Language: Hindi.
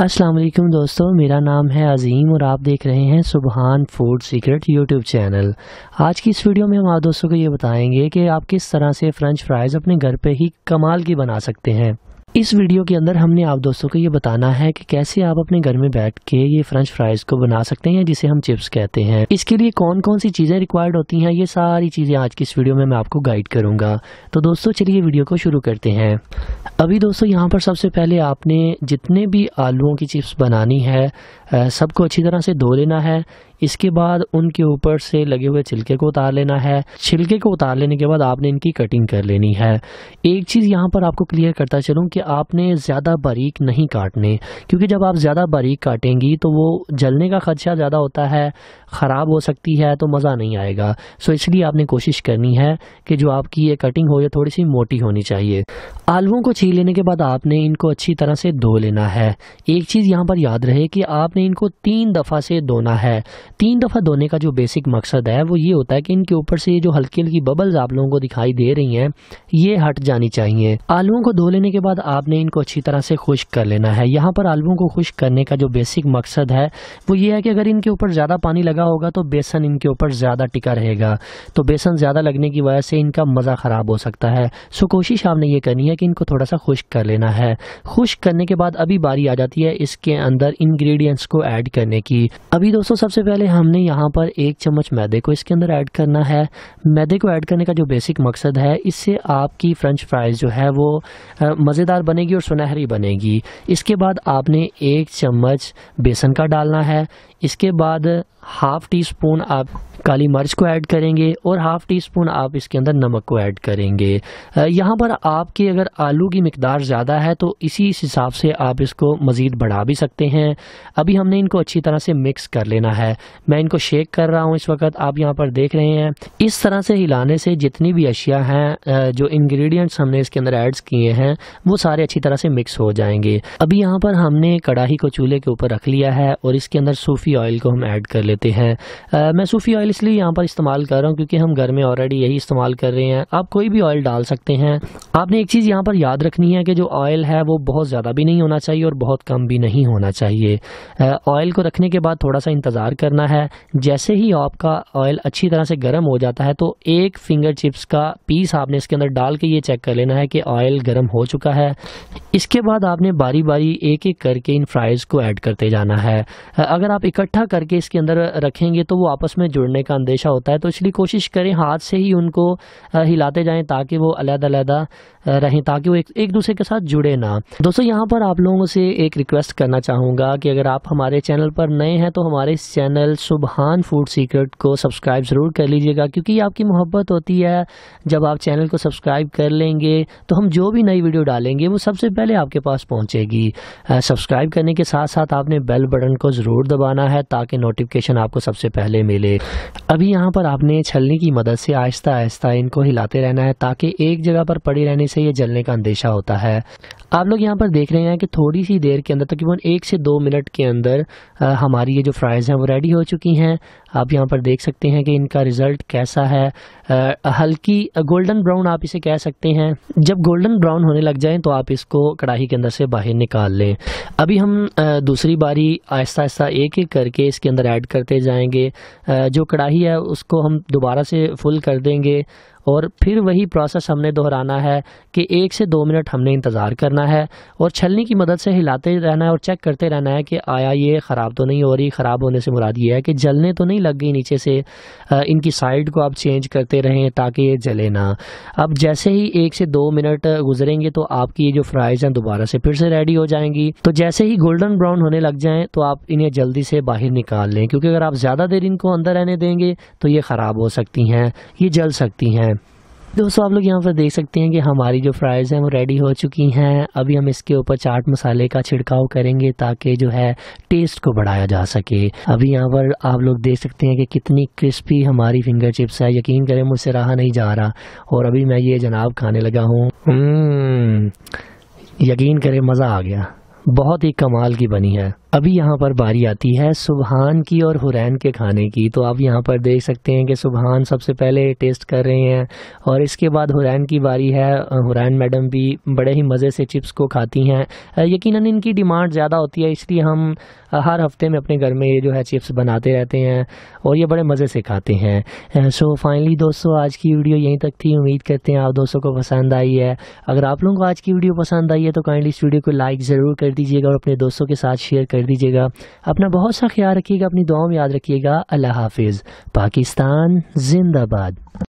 अस्सलाम वालेकुम दोस्तों मेरा नाम है अज़ीम और आप देख रहे हैं सुबहान फूड सीक्रेट यूट्यूब चैनल आज की इस वीडियो में हम आप दोस्तों को ये बताएंगे कि आप किस तरह से फ़्रेंच फ्राइज़ अपने घर पे ही कमाल की बना सकते हैं इस वीडियो के अंदर हमने आप दोस्तों को ये बताना है कि कैसे आप अपने घर में बैठ के ये फ्रेंच फ्राइज को बना सकते हैं जिसे हम चिप्स कहते हैं इसके लिए कौन कौन सी चीज़ें रिक्वायर्ड होती हैं ये सारी चीज़ें आज की इस वीडियो में मैं आपको गाइड करूंगा तो दोस्तों चलिए वीडियो को शुरू करते हैं अभी दोस्तों यहाँ पर सबसे पहले आपने जितने भी आलुओं की चिप्स बनानी है सबको अच्छी तरह से धो लेना है इसके बाद उनके ऊपर से लगे हुए छिलके को उतार लेना है छिलके को उतार लेने के बाद आपने इनकी कटिंग कर लेनी है एक चीज़ यहाँ पर आपको क्लियर करता चलूँ कि आपने ज़्यादा बारीक नहीं काटने क्योंकि जब आप ज़्यादा बारीक काटेंगी तो वो जलने का खदशा ज़्यादा होता है ख़राब हो सकती है तो मज़ा नहीं आएगा सो इसलिए आपने कोशिश करनी है कि जो आपकी ये कटिंग हो या थोड़ी सी मोटी होनी चाहिए आलुओं को छील लेने के बाद आपने इनको अच्छी तरह से धो लेना है एक चीज़ यहाँ पर याद रहे कि आपने इनको तीन दफ़ा से धोना है तीन दफ़ा धोने का जो बेसिक मकसद है वो ये होता है कि इनके ऊपर से ये जो हल्की हल्की बबल्स आप लोगों को दिखाई दे रही हैं ये हट जानी चाहिए आलुओं को धो लेने के बाद आपने इनको अच्छी तरह से खुश्क कर लेना है यहाँ पर आलुओं को खुश्क करने का जो बेसिक मकसद है वो ये है कि अगर इनके ऊपर ज़्यादा पानी लगा होगा तो बेसन इनके ऊपर ज़्यादा टिका रहेगा तो बेसन ज़्यादा लगने की वजह से इनका मज़ा ख़राब हो सकता है सो कोशिश आपने ये करनी है कि इनको थोड़ा सा खुश्क कर लेना है खुश्क करने के बाद अभी बारी आ जाती है इसके अंदर इन्ग्रीडियंट्स को ऐड करने की अभी दोस्तों सबसे पहले हमने यहाँ पर एक चम्मच मैदे को इसके अंदर ऐड करना है मैदे को ऐड करने का जो बेसिक मकसद है इससे आपकी फ्रेंच फ्राइज़ जो है वो मज़ेदार बनेगी और सुनहरी बनेगी इसके बाद आपने एक चम्मच बेसन का डालना है इसके बाद हाफ़ टी स्पून आप काली मिर्च को ऐड करेंगे और हाफ़ टी स्पून आप इसके अंदर नमक को ऐड करेंगे यहाँ पर आपके अगर आलू की मकदार ज़्यादा है तो इसी इस हिसाब से आप इसको मज़ीद बढ़ा भी सकते हैं अभी हमने इनको अच्छी तरह से मिक्स कर लेना है मैं इनको शेक कर रहा हूँ इस वक्त आप यहाँ पर देख रहे हैं इस तरह से हिलाने से जितनी भी अशिया हैं जो इन्ग्रीडियंट्स हमने इसके अंदर एड्स किए हैं वो सारे अच्छी तरह से मिक्स हो जाएंगे अभी यहाँ पर हमने कढ़ाई को चूल्हे के ऊपर रख लिया है और इसके अंदर सूफ़ी ऑयल को हम ऐड कर लेते हैं आ, मैं सूफ़ी ऑयल इसलिए यहाँ पर इस्तेमाल कर रहा हूँ क्योंकि हम घर में ऑलरेडी यही इस्तेमाल कर रहे हैं आप कोई भी ऑयल डाल सकते हैं आपने एक चीज़ यहाँ पर याद रखनी है कि जो ऑयल है वो बहुत ज़्यादा भी नहीं होना चाहिए और बहुत कम भी नहीं होना चाहिए ऑयल को रखने के बाद थोड़ा सा इंतज़ार करना है जैसे ही आपका ऑयल अच्छी तरह से गर्म हो जाता है तो एक फिंगर चिप्स का पीस आपने इसके अंदर डाल के ये चेक कर लेना है कि ऑयल गर्म हो चुका है इसके बाद आपने बारी बारी एक एक करके इन फ्राइज़ को ऐड करते जाना है अगर आप इकट्ठा करके इसके अंदर रखेंगे तो वो आपस में जुड़ने का अंदेशा होता है तो इसलिए कोशिश करें हाथ से ही उनको हिलाते जाएं ताकि वो अलग अलहदा रहें ताकि वो एक, एक दूसरे के साथ जुड़े ना दोस्तों यहाँ पर आप लोगों से एक रिक्वेस्ट करना चाहूँगा कि अगर आप हमारे चैनल पर नए हैं तो हमारे चैनल सुबहान फूड सीक्रेट को सब्सक्राइब ज़रूर कर लीजिएगा क्योंकि आपकी मोहब्बत होती है जब आप चैनल को सब्सक्राइब कर लेंगे तो हम जो भी नई वीडियो डालेंगे वो सबसे पहले आपके पास पहुँचेगी सब्सक्राइब करने के साथ साथ आपने बेल बटन को ज़रूर दबाना है ताकि नोटिफिकेशन ऑप्शन आपको सबसे पहले मिले अभी यहाँ पर आपने छलनी की मदद से आहिस्ता आहिस्ता इनको हिलाते रहना है ताकि एक जगह पर पड़ी रहने से ये जलने का अंदेशा होता है आप लोग यहाँ पर देख रहे हैं कि थोड़ी सी देर के अंदर तकरीबन एक से दो मिनट के अंदर आ, हमारी ये जो फ्राइज़ हैं वो रेडी हो चुकी हैं आप यहाँ पर देख सकते हैं कि इनका रिज़ल्ट कैसा है आ, हल्की गोल्डन ब्राउन आप इसे कह सकते हैं जब गोल्डन ब्राउन होने लग जाए तो आप इसको कढ़ाई के अंदर से बाहर निकाल लें अभी हम आ, दूसरी बारी आहिस्ता आहिस्ता एक एक करके इसके अंदर ऐड कर करते जाएंगे जो कढ़ाई है उसको हम दोबारा से फुल कर देंगे और फिर वही प्रोसेस हमने दोहराना है कि एक से दो मिनट हमने इंतज़ार करना है और छलनी की मदद से हिलाते रहना है और चेक करते रहना है कि आया ये ख़राब तो नहीं हो रही ख़राब होने से मुराद ये है कि जलने तो नहीं लग गई नीचे से इनकी साइड को आप चेंज करते रहें ताकि ये जले ना अब जैसे ही एक से दो मिनट गुजरेंगे तो आपकी ये जो फ्राइज़ हैं दोबारा से फिर से रेडी हो जाएंगी तो जैसे ही गोल्डन ब्राउन होने लग जाएँ तो आप इन्हें जल्दी से बाहर निकाल लें क्योंकि अगर आप ज़्यादा देर इनको अंदर रहने देंगे तो ये ख़राब हो सकती हैं ये जल सकती हैं दोस्तों आप लोग यहाँ पर देख सकते हैं कि हमारी जो फ्राइज़ हैं वो रेडी हो चुकी हैं अभी हम इसके ऊपर चाट मसाले का छिड़काव करेंगे ताकि जो है टेस्ट को बढ़ाया जा सके अभी यहाँ पर आप लोग देख सकते हैं कि कितनी क्रिस्पी हमारी फिंगर चिप्स है यकीन करें मुझसे रहा नहीं जा रहा और अभी मैं ये जनाब खाने लगा हूँ हम्म, यकीन करें मज़ा आ गया बहुत ही कमाल की बनी है अभी यहाँ पर बारी आती है सुबहान की और हुरैन के खाने की तो आप यहाँ पर देख सकते हैं कि सुबहान सबसे पहले टेस्ट कर रहे हैं और इसके बाद हुरैन की बारी है हुरैन मैडम भी बड़े ही मज़े से चिप्स को खाती हैं यकीनन इनकी डिमांड ज़्यादा होती है इसलिए हम हर हफ्ते में अपने घर में ये जो है चिप्स बनाते रहते हैं और ये बड़े मज़े से खाते हैं सो फाइनली दोस्तों आज की वीडियो यहीं तक थी उम्मीद करते हैं आप दोस्तों को पसंद आई है अगर आप लोगों को आज की वीडियो पसंद आई है तो काइंडली इस वीडियो को लाइक ज़रूर कर दीजिएगा और अपने दोस्तों के साथ शेयर कर कर दीजिएगा अपना बहुत सा ख्याल रखिएगा अपनी दुआओं में याद रखिएगा अल्लाह हाफिज़ पाकिस्तान जिंदाबाद